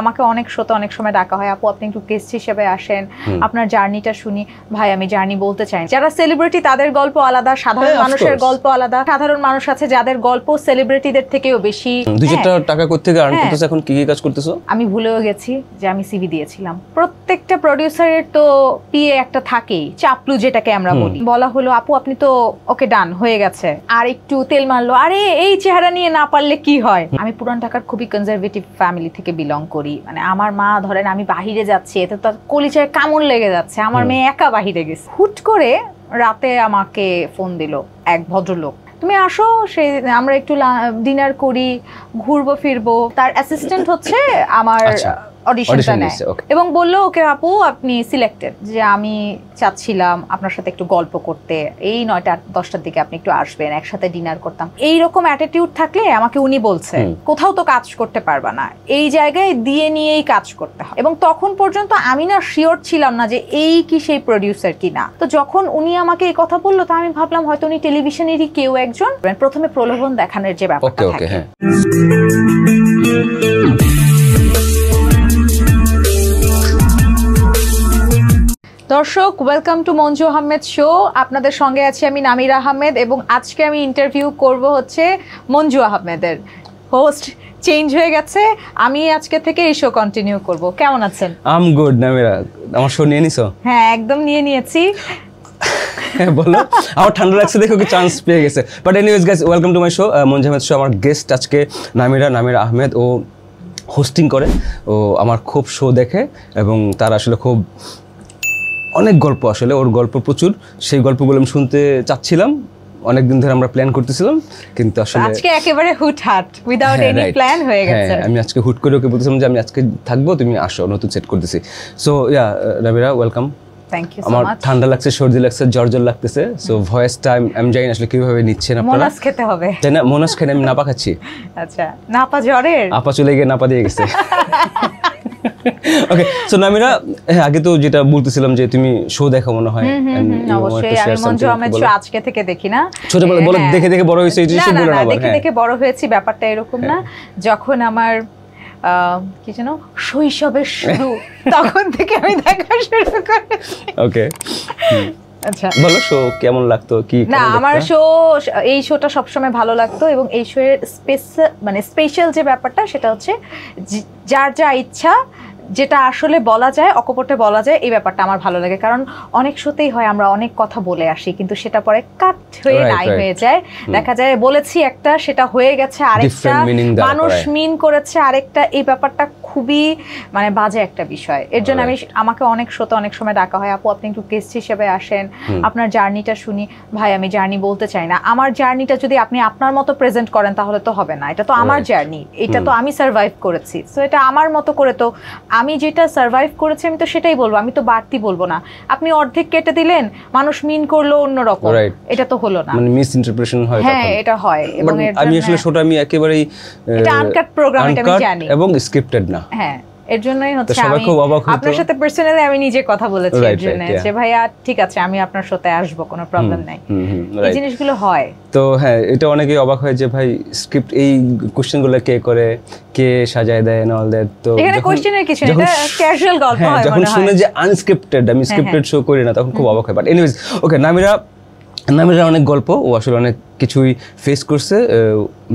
আমাকে অনেক শ্রোতা অনেক সময় ডাকা হয় আপু আপনি একটু গেস্ট হিসেবে আসেন আপনার জার্নিটা শুনি ভাই আমি জার্নি বলতে চাই যারা সেলিব্রিটি তাদের গল্প আলাদা সাধারণ হ্যাঁ, মানুষের গল্প আলাদা সাধারণ মানুষ আছে যাদের গল্প সেলিব্রিটিদের থেকেও বেশি হ্যাঁ। টাকা হ্যাঁ। করতে এখন কি কাজ করতেছো আমি ভুলেও গেছি যে আমি সিভি দিয়েছিলাম প্রত্যেকটা প্রডিউসারের তো পিএ একটা থাকেই চাপলু যেটাকে আমরা বলি বলা হলো আপু আপনি তো ওকে ডান হয়ে গেছে আর একটু তেল মারলো আরে এই চেহারা নিয়ে না পারলে কি হয় আমি পুরান ঢাকার খুবই কনজারভেটিভ ফ্যামিলি থেকে বিলং করি করি মানে আমার মা ধরেন আমি বাহিরে যাচ্ছি এতে তো কলিচায় কামড় লেগে যাচ্ছে আমার মেয়ে একা বাহিরে গেছে হুট করে রাতে আমাকে ফোন দিল এক ভদ্রলোক তুমি আসো সেই আমরা একটু ডিনার করি ঘুরবো ফিরবো তার অ্যাসিস্ট্যান্ট হচ্ছে আমার আচ্ছা। অডিশনটা নেয় এবং বললো ওকে আপু আপনি সিলেক্টেড যে আমি চাচ্ছিলাম আপনার সাথে একটু গল্প করতে এই নয়টা দশটার দিকে আপনি একটু আসবেন একসাথে ডিনার করতাম এই রকম অ্যাটিটিউড থাকলে আমাকে উনি বলছে কোথাও তো কাজ করতে পারবা না এই জায়গায় দিয়ে নিয়েই কাজ করতে হয় এবং তখন পর্যন্ত আমি না শিওর ছিলাম না যে এই কি সেই প্রডিউসার কি না তো যখন উনি আমাকে এই কথা বললো তো আমি ভাবলাম হয়তো উনি টেলিভিশনেরই কেউ একজন প্রথমে প্রলোভন দেখানোর যে ব্যাপারটা থাকে হ্যাঁ। দর্শক welcome to Manju Ahmed show আপনাদের সঙ্গে আছি আমি নামির আহমেদ এবং আজকে আমি ইন্টারভিউ করব হচ্ছে মঞ্জু আহমেদের হোস্ট চেঞ্জ হয়ে গেছে আমি আজকে থেকে এই শো কন্টিনিউ করব কেমন আছেন আম গুড নামিরা আমার শো নিয়ে নিছো হ্যাঁ একদম নিয়ে নিয়েছি হ্যাঁ, বলো আমার ঠান্ডা লাগছে দেখো কি চান্স পেয়ে গেছে but anyways guys welcome to my show Manju Ahmed show আমার গেস্ট আজকে নামিরা নামিরা আহমেদ ও হোস্টিং করে ও আমার খুব শো দেখে এবং তার আসলে খুব অনেক গল্প আসলে ওর গল্প প্রচুর সেই গল্পগুলো আমি শুনতে চাচ্ছিলাম অনেকদিন ধরে আমরা প্ল্যান করতেছিলাম কিন্তু আসলে আজকে একেবারে হুটহাট উইদাউট এনি প্ল্যান হয়ে হ্যাঁ, গেছে আমি আজকে হুট করে ওকে বলতেছিলাম যে আমি আজকে থাকবো তুমি আসো নতুন সেট করতেছি সো ইয়া রবিরা ওয়েলকাম আমার ঠান্ডা লাগছে সর্দি লাগছে জ্বর জ্বর লাগতেছে সো ভয়েস টাইম আমি জানি আসলে কিভাবে নিচ্ছেন আপনারা মোনাস খেতে হবে তাই না মোনাস খেয়ে আমি নাপা খাচ্ছি আচ্ছা নাপা জ্বরের আপা চলে গিয়ে নাপা দিয়ে গেছে ওকে সো নামিরা হ্যাঁ আগে তো যেটা বলতেছিলাম যে তুমি শো দেখো মনে হয় অবশ্যই আমি মঞ্জু আহমেদ শো আজকে থেকে দেখি না ছোটবেলা বলে হ্যাঁ। দেখে দেখে বড় হয়েছে এই দেখে হ্যাঁ। দেখে বড় হয়েছি ব্যাপারটা এরকম না হ্যাঁ। যখন আমার কি যেন শৈশবের শুরু তখন থেকে আমি দেখা শুরু করেছি ওকে আচ্ছা বলো শো কেমন লাগতো কি না আমার শো এই শোটা সবসময় ভালো লাগতো এবং এই শো এর স্পেস মানে স্পেশাল যে ব্যাপারটা সেটা হচ্ছে যার যা ইচ্ছা যেটা আসলে বলা যায় অকপটে বলা যায় এই ব্যাপারটা আমার ভালো লাগে কারণ অনেক শোতেই হয় আমরা অনেক কথা বলে আসি কিন্তু সেটা পরে কাট হয়ে নাই হয়ে যায় দেখা যায় বলেছি একটা সেটা হয়ে গেছে আরেকটা মানুষ মিন করেছে আরেকটা এই ব্যাপারটা খুবই মানে বাজে একটা বিষয় এর জন্য আমি আমাকে অনেক শ্রোতা অনেক সময় ডাকা হয় আপু আপনি একটু গেস্ট হিসেবে আসেন আপনার জার্নিটা শুনি ভাই আমি জার্নি বলতে চাই না আমার জার্নিটা যদি আপনি আপনার মতো প্রেজেন্ট করেন তাহলে তো হবে না এটা তো আমার জার্নি এটা তো আমি সার্ভাইভ করেছি সো এটা আমার মতো করে তো আমি যেটা সার্ভাইভ করেছি আমি তো সেটাই বলবো আমি তো বাড়তি বলবো না আপনি অর্ধেক কেটে দিলেন মানুষ মিন করলো অন্যরকম এটা তো হলো না মানে মিস ইন্টারপ্রিটেশন হয় হ্যাঁ এটা হয় এবং আমি আসলে ছোট আমি একেবারেই এটা আনকাট প্রোগ্রাম এটা আমি জানি এবং স্ক্রিপ্টেড না হ্যাঁ এর জন্যই হচ্ছে আমি আপনার সাথে পার্সোনালি আমি নিজে কথা বলেছি এর জন্য যে ভাইয়া ঠিক আছে আমি আপনার সাথে আসব কোনো প্রবলেম নাই এই জিনিসগুলো হয় তো হ্যাঁ এটা অনেকেই অবাক হয় যে ভাই স্ক্রিপ্ট এই কোশ্চেনগুলো কে করে কে সাজায় দেয় না অল দ্যাট তো এখানে কোশ্চেনের কিছু এটা ক্যাজুয়াল গল্প হ্যাঁ, হয় যখন শুনে যে আনস্ক্রিপ্টেড আমি স্ক্রিপ্টেড হ্যাঁ, হ্যাঁ। শো করি না তখন খুব অবাক হয় বাট এনিওয়েজ ওকে নামিরা নামিরা অনেক গল্প ও আসলে অনেক কিছুই ফেস করছে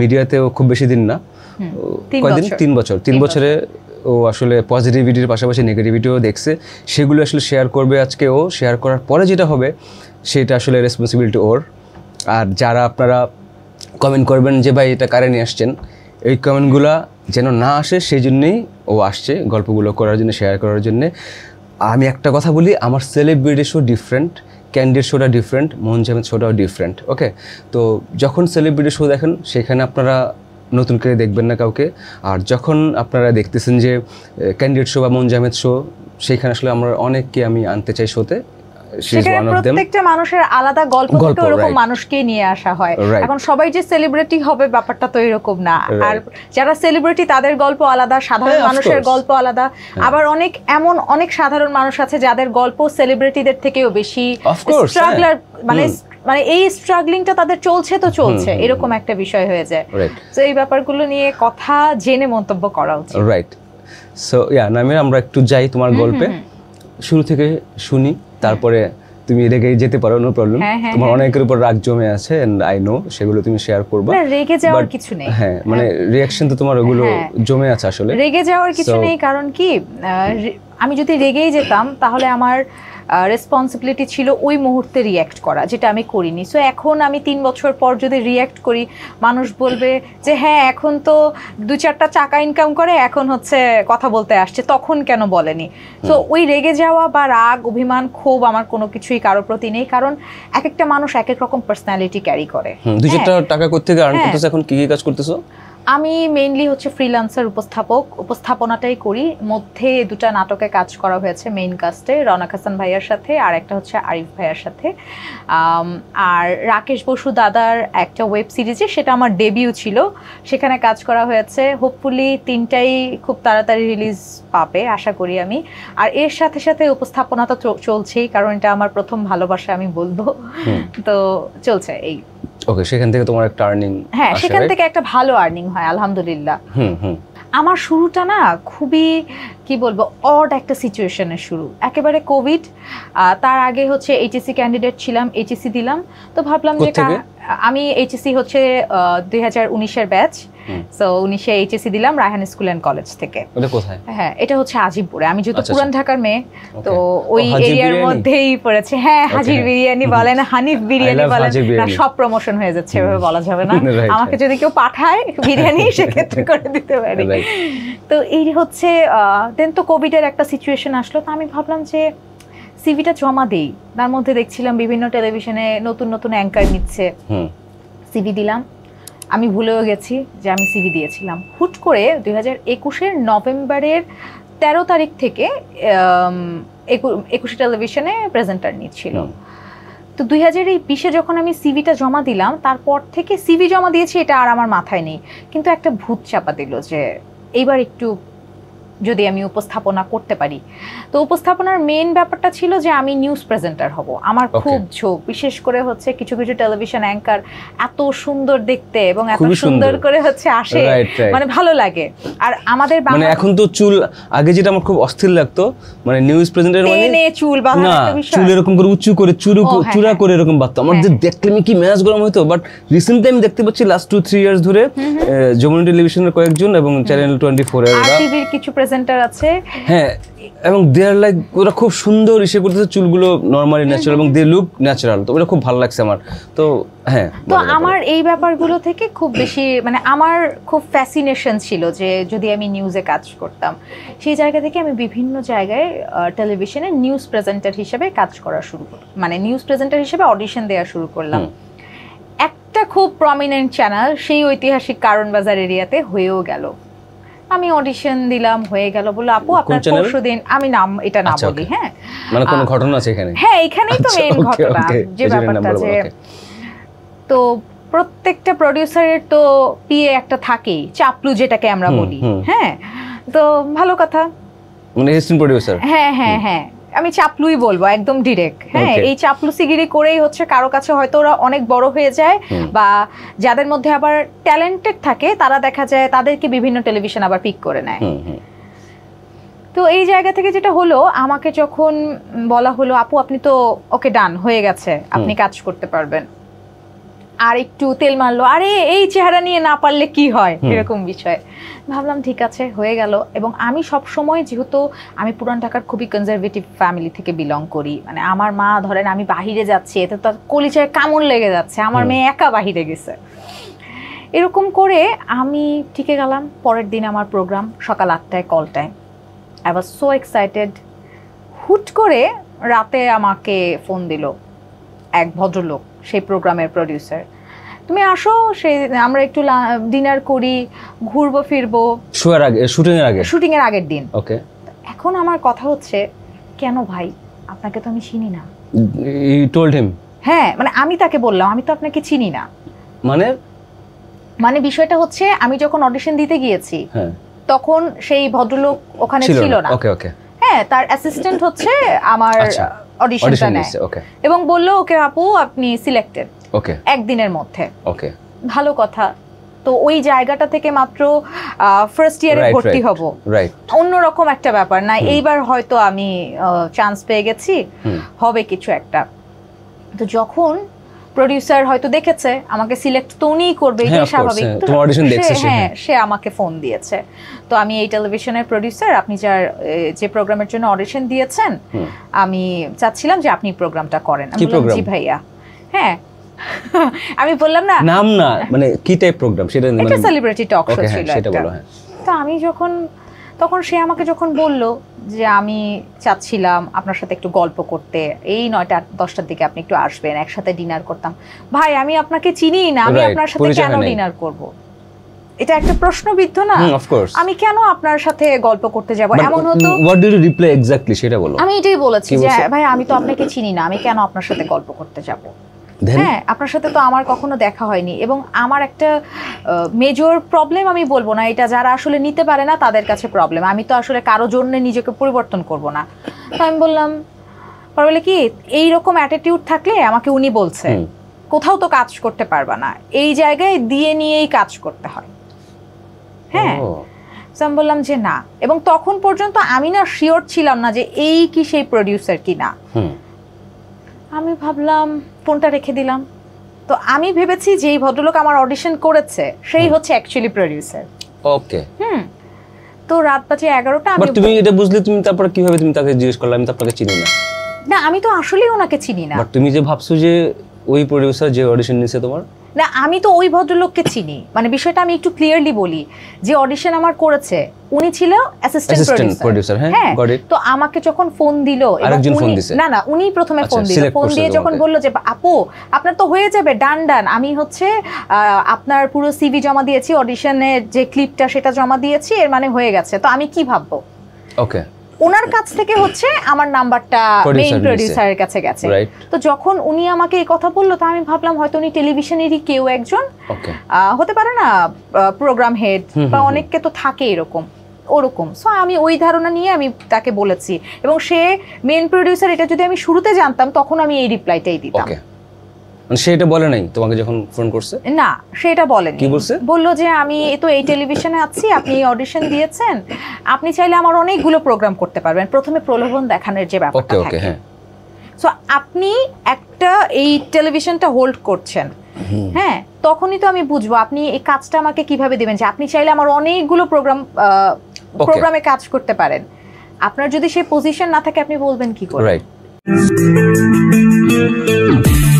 মিডিয়াতেও খুব বেশি দিন না কয়েকদিন তিন বছর তিন বছরে ও আসলে পজিটিভিটির পাশাপাশি নেগেটিভিটিও দেখছে সেগুলো আসলে শেয়ার করবে আজকে ও শেয়ার করার পরে যেটা হবে সেটা আসলে রেসপন্সিবিলিটি ওর আর যারা আপনারা কমেন্ট করবেন যে ভাই এটা কারে নিয়ে আসছেন এই কমেন্টগুলো যেন না আসে সেই জন্যেই ও আসছে গল্পগুলো করার জন্য শেয়ার করার জন্যে আমি একটা কথা বলি আমার সেলিব্রিটি শো ডিফারেন্ট ক্যান্ডিড শোটা ডিফারেন্ট মোহন জামেদ শোটাও ডিফারেন্ট ওকে তো যখন সেলিব্রিটি শো দেখেন সেখানে আপনারা নতুন করে দেখবেন না কাউকে আর যখন আপনারা দেখতেছেন যে ক্যান্ডিডেট শো বা মনজামেদ শো সেইখানে আসলে আমরা অনেককে আমি আনতে চাই শোতে প্রত্যেকটা মানুষের আলাদা গল্প থেকে ওরকম মানুষকে নিয়ে আসা হয় এখন সবাই যে সেলিব্রিটি হবে ব্যাপারটা তো এরকম না আর যারা সেলিব্রিটি তাদের গল্প আলাদা সাধারণ মানুষের গল্প আলাদা আবার অনেক এমন অনেক সাধারণ মানুষ আছে যাদের গল্প সেলিব্রিটিদের থেকেও বেশি স্ট্রাগলার মানে hmm. মানে এই স্ট্রাগলিংটা তাদের চলছে তো চলছে hmm, hmm, এরকম একটা বিষয় হয়ে যায় তো এই ব্যাপারগুলো নিয়ে কথা জেনে মন্তব্য করা উচিত রাইট সো ইয়া নামে আমরা একটু যাই তোমার গল্পে শুরু থেকে শুনি তারপরে তুমি রেগে যেতে পারো নো প্রবলেম হ্যাঁ, হ্যাঁ, তোমার হ্যাঁ। অনেকের উপর রাগ জমে আছে এন্ড আই নো সেগুলো তুমি শেয়ার করবে না রেগে যাওয়ার কিছু নেই হ্যাঁ মানে রিয়াকশন তো তোমার ওগুলো জমে আছে আসলে রেগে যাওয়ার কিছু নেই কারণ কি আমি যদি রেগেই যেতাম তাহলে আমার রেসপন্সিবিলিটি ছিল ওই মুহূর্তে রিয়্যাক্ট করা যেটা আমি করিনি সো এখন আমি তিন বছর পর যদি রিয়্যাক্ট করি মানুষ বলবে যে হ্যাঁ এখন তো দু চারটা চাকা ইনকাম করে এখন হচ্ছে কথা বলতে আসছে তখন কেন বলেনি সো ওই রেগে যাওয়া বা রাগ অভিমান ক্ষোভ আমার কোনো কিছুই কারোর প্রতি নেই কারণ এক একটা মানুষ এক এক রকম পার্সোনালিটি ক্যারি করে দু চারটা হ্যাঁ। টাকা হ্যাঁ। করতে আর্ন এখন কি কি কাজ করতেছো আমি মেইনলি হচ্ছে ফ্রিল্যান্সার উপস্থাপক উপস্থাপনাটাই করি মধ্যে দুটা নাটকে কাজ করা হয়েছে মেইন কাস্টে রনাক হাসান ভাইয়ার সাথে আর একটা হচ্ছে আরিফ ভাইয়ার সাথে আর রাকেশ বসু দাদার একটা ওয়েব সিরিজে সেটা আমার ডেবিউ ছিল সেখানে কাজ করা হয়েছে হোপফুলি তিনটাই খুব তাড়াতাড়ি রিলিজ পাবে আশা করি আমি আর এর সাথে সাথে উপস্থাপনা তো চলছেই কারণ এটা আমার প্রথম ভালোবাসা আমি বলবো তো চলছে এই ওকে সেখান থেকে তোমার একটা আর্নিং হ্যাঁ সেখান থেকে একটা ভালো আর্নিং হয় আলহামদুলিল্লাহ হুম হুম আমার শুরুটা না খুবই কি বলবো অড একটা সিচুয়েশনের শুরু একেবারে কোভিড তার আগে হচ্ছে এইচএসসি ক্যান্ডিডেট e ছিলাম এইচএসসি e দিলাম তো ভাবলাম যে আমি এইচএসসি e হচ্ছে দুই হাজার উনিশের ব্যাচ সো উনি সে এইচএসি দিলাম রায়হান স্কুল এন্ড কলেজ থেকে হ্যাঁ এটা হচ্ছে আজিবপুরে আমি যেহেতু আচ্ছা, পুরান আচ্ছা। ঢাকার মেয়ে তো ওই এরিয়ার মধ্যেই পড়েছে হ্যাঁ হাজির বিরিয়ানি বলেন হানিফ বিরিয়ানি বলেন সব প্রমোশন হয়ে যাচ্ছে এভাবে বলা যাবে না আমাকে যদি কেউ পাঠায় বিরিয়ানি সেক্ষেত্রে করে দিতে পারি তো এই হচ্ছে দেন তো কোভিডের একটা সিচুয়েশন আসলো তো আমি ভাবলাম যে সিভিটা জমা দেই তার মধ্যে দেখছিলাম বিভিন্ন টেলিভিশনে নতুন নতুন অ্যাঙ্কার নিচ্ছে সিভি দিলাম আমি ভুলেও গেছি যে আমি সিভি দিয়েছিলাম হুট করে দুই হাজার একুশের নভেম্বরের তেরো তারিখ থেকে একুশে টেলিভিশনে প্রেজেন্টার নিচ্ছিল তো দুই হাজার এই বিশে যখন আমি সিভিটা জমা দিলাম তারপর থেকে সিভি জমা দিয়েছি এটা আর আমার মাথায় নেই কিন্তু একটা ভূত চাপা দিল যে এইবার একটু যদি আমি উপস্থাপনা করতে পারি তো উপস্থাপনার মেন ব্যাপারটা ছিল যে আমি নিউজ প্রেজেন্টার হব আমার খুব ঝোঁক বিশেষ করে হচ্ছে কিছু কিছু টেলিভিশন অ্যাঙ্কার এত সুন্দর দেখতে এবং এত সুন্দর করে হচ্ছে আসে মানে ভালো লাগে আর আমাদের মানে এখন তো চুল আগে যেটা আমার খুব অস্থির লাগতো মানে নিউজ প্রেজেন্টার মানে চুল বা চুল এরকম করে উঁচু করে চুরু হ্যাঁ, চুরা হ্যাঁ। করে এরকম বাঁধতো আমার যে হ্যাঁ। দেখলে আমি কি ম্যাচ গরম হতো বাট রিসেন্টলি আমি দেখতে পাচ্ছি লাস্ট টু থ্রি ইয়ার্স ধরে যমুনা টেলিভিশনের কয়েকজন এবং চ্যানেল টোয়েন্টি ফোর এর কিছু প্রেজেন্টার আছে হ্যাঁ এবং দে আর লাইক ওরা খুব সুন্দর হিসেবে করতেছে চুলগুলো নর্মালি ন্যাচারাল এবং দে লুক ন্যাচারাল তো ওরা খুব ভালো লাগছে আমার তো হ্যাঁ তো আমার এই ব্যাপারগুলো থেকে খুব বেশি মানে আমার খুব ফ্যাসিনেশন ছিল যে যদি আমি নিউজে কাজ করতাম সেই জায়গা থেকে আমি বিভিন্ন জায়গায় টেলিভিশনে নিউজ প্রেজেন্টার হিসেবে কাজ করা শুরু করলাম মানে নিউজ প্রেজেন্টার হিসেবে অডিশন দেওয়া শুরু করলাম একটা খুব প্রমিনেন্ট চ্যানেল সেই ঐতিহাসিক কারণ বাজার এরিয়াতে হয়েও গেল আমি অডিশন দিলাম হয়ে গেল বলে আপু আপনার পরশু দিন আমি নাম এটা না আচ্ছা, বলি হ্যাঁ মানে কোনো ঘটনা আছে এখানে হ্যাঁ এখানেই তো মেইন আচ্ছা, ঘটনা যে ব্যাপারটা যে তো প্রত্যেকটা প্রডিউসারের তো পিএ একটা থাকেই চাপলু যেটাকে আমরা বলি হ্যাঁ তো ভালো কথা মানে অ্যাসিস্ট্যান্ট প্রডিউসার হ্যাঁ হ্যাঁ হ্যাঁ আমি চাপলুই বলবো একদম ডিরেক্ট হ্যাঁ এই চাপলুসিগিরি করেই হচ্ছে কারো কাছে হয়তো ওরা অনেক বড় হয়ে যায় বা যাদের মধ্যে আবার ট্যালেন্টেড থাকে তারা দেখা যায় তাদেরকে বিভিন্ন টেলিভিশন আবার পিক করে নেয় তো এই জায়গা থেকে যেটা হলো আমাকে যখন বলা হলো আপু আপনি তো ওকে ডান হয়ে গেছে আপনি কাজ করতে পারবেন আর একটু তেল মারলো আরে এই চেহারা নিয়ে না পারলে কি হয় এরকম বিষয় ভাবলাম ঠিক আছে হয়ে গেল এবং আমি সব সময় যেহেতু আমি পুরান ঢাকার খুবই কনজারভেটিভ ফ্যামিলি থেকে বিলং করি মানে আমার মা ধরেন আমি বাহিরে যাচ্ছি এতে তো কলিচায় কামড় লেগে যাচ্ছে আমার মেয়ে একা বাহিরে গেছে এরকম করে আমি ঠিকে গেলাম পরের দিন আমার প্রোগ্রাম সকাল আটটায় কলটায় আই ওয়াজ সো এক্সাইটেড হুট করে রাতে আমাকে ফোন দিল এক ভদ্রলোক সেই প্রোগ্রামের প্রডিউসার তুমি আসো সে আমরা একটু ডিনার করি ঘুরবো ফিরবো শুয়ার আগে শুটিং এর আগে শুটিং এর আগের দিন ওকে এখন আমার কথা হচ্ছে কেন ভাই আপনাকে তো আমি চিনি না ই টোল্ড হিম হ্যাঁ মানে আমি তাকে বললাম আমি তো আপনাকে চিনি না মানে মানে বিষয়টা হচ্ছে আমি যখন অডিশন দিতে গিয়েছি হ্যাঁ। তখন সেই ভদ্রলোক ওখানে ছিল না ওকে ওকে হ্যাঁ তার অ্যাসিস্ট্যান্ট হচ্ছে আমার আচ্ছা। অডিশনটা নেয় এবং বললো ওকে আপু আপনি সিলেক্টেড ওকে একদিনের মধ্যে ওকে ভালো কথা তো ওই জায়গাটা থেকে মাত্র ফার্স্ট ইয়ারে ভর্তি হব অন্য রকম একটা ব্যাপার না এইবার হয়তো আমি চান্স পেয়ে গেছি হবে কিছু একটা তো যখন প্রডিউসার হয়তো দেখেছে আমাকে সিলেক্ট তো উনিই করবে এটা হ্যাঁ, স্বাভাবিক হ্যাঁ, তো অডিশন দেখছে হ্যাঁ, হ্যাঁ সে আমাকে ফোন দিয়েছে তো আমি এই টেলিভিশনের প্রডিউসার আপনি যার যে প্রোগ্রামের জন্য অডিশন দিয়েছেন আমি চাচ্ছিলাম যে আপনি প্রোগ্রামটা করেন আমি জি ভাইয়া হ্যাঁ আমি বললাম না নাম না মানে কি টাইপ প্রোগ্রাম মানে সেটা একটা সেলিব্রিটি টক শো ছিল সেটা বলো হ্যাঁ তো আমি যখন তখন সে আমাকে যখন বলল যে আমি চাচ্ছিলাম আপনার সাথে একটু গল্প করতে এই নয়টা দশটার দিকে আপনি একটু আসবেন একসাথে ডিনার করতাম ভাই আমি আপনাকে চিনি না আমি আপনার সাথে কেন ডিনার করব। এটা একটা প্রশ্নবিদ্ধ না আমি কেন আপনার সাথে গল্প করতে যাব মানে এমন হতো what do you reply exactly সেটা বলো আমি এটাই বলেছি যে ভাই আমি তো আপনাকে চিনি না আমি কেন আপনার সাথে গল্প করতে যাব হ্যাঁ আপনার সাথে তো আমার কখনো দেখা হয়নি এবং আমার একটা মেজর প্রবলেম আমি বলবো না এটা যারা আসলে নিতে পারে না তাদের কাছে প্রবলেম আমি তো আসলে কারো জন্য নিজেকে পরিবর্তন করব না তো আমি বললাম বলে কি এই রকম অ্যাটিটিউড থাকলে আমাকে উনি বলছে কোথাও তো কাজ করতে পারবা না এই জায়গায় দিয়ে নিয়েই কাজ করতে হয় হ্যাঁ আমি বললাম যে না এবং তখন পর্যন্ত আমি না শিওর ছিলাম না যে এই কি সেই প্রডিউসার কি না আমি ভাবলাম ফোনটা রেখে দিলাম তো আমি ভেবেছি যে এই ভদ্রলোক আমার অডিশন করেছে সেই হচ্ছে অ্যাকচুয়ালি প্রডিউসার ওকে হুম তো রাত বাজে এগারোটা আমি তুমি এটা বুঝলে তুমি তারপর কিভাবে তুমি তাকে জিজ্ঞেস করলে আমি তো আপনাকে চিনি না না আমি তো আসলেই ওনাকে চিনি না বাট তুমি যে ভাবছো যে ওই প্রডিউসার যে অডিশন নিছে তোমার না আমি তো ওই ভদ্রলোককে চিনি মানে বিষয়টা আমি একটু ক্লিয়ারলি বলি যে অডিশন আমার করেছে উনি ছিল অ্যাসিস্ট্যান্ট প্রোডিউসার হ্যাঁ, হ্যাঁ তো আমাকে যখন ফোন দিল না না উনি প্রথমে ফোন দিল ফোন দিয়ে যখন বললো যে আপু আপনার তো হয়ে যাবে ডান ডান আমি হচ্ছে আপনার পুরো সিভি জমা দিয়েছি অডিশনের যে ক্লিপটা সেটা জমা দিয়েছি এর মানে হয়ে গেছে তো আমি কি ভাববো ওকে ওনার কাছ থেকে হচ্ছে আমার নাম্বারটা মেইন প্রোডিউসারের কাছে গেছে তো যখন উনি আমাকে এই কথা বললো তো আমি ভাবলাম হয়তো উনি টেলিভিশনেরই কেউ একজন হতে পারে না প্রোগ্রাম হেড বা অনেককে তো থাকে এরকম ওরকম সো আমি ওই ধারণা নিয়ে আমি তাকে বলেছি এবং সে মেন প্রোডিউসার এটা যদি আমি শুরুতে জানতাম তখন আমি এই রিপ্লাইটাই দিতাম মানে সে এটা বলে নাই তোমাকে যখন ফোন করছে না সে এটা বলেনি কি বলছে বললো যে আমি তো এই টেলিভিশনে আছি আপনি অডিশন দিয়েছেন আপনি চাইলে আমার অনেকগুলো প্রোগ্রাম করতে পারবেন প্রথমে প্রলোভন দেখানোর যে ব্যাপারটা ওকে ওকে হ্যাঁ সো আপনি একটা এই টেলিভিশনটা হোল্ড করছেন হ্যাঁ তখনই তো আমি বুঝবো আপনি এই কাজটা আমাকে কিভাবে দেবেন যে আপনি চাইলে আমার অনেকগুলো প্রোগ্রাম প্রোগ্রামে কাজ করতে পারেন আপনার যদি সেই পজিশন না থাকে আপনি বলবেন কি করে রাইট